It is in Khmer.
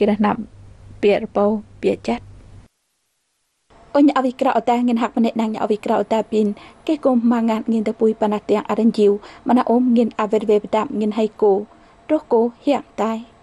គេណាប់ពាក្យរពោពាក្យចិត្តអញអវិក្រអតាងិនហាក់ម្នាក់ណាងអវិក្រអតាពីនគេគុំម៉ាងាត់ងិនទៅពុយប៉ណាទាំងអរិញជីវម៉ណាអ៊ុំងិនអវេវេបតាងិនហៃគូរស់គូហៀងតៃ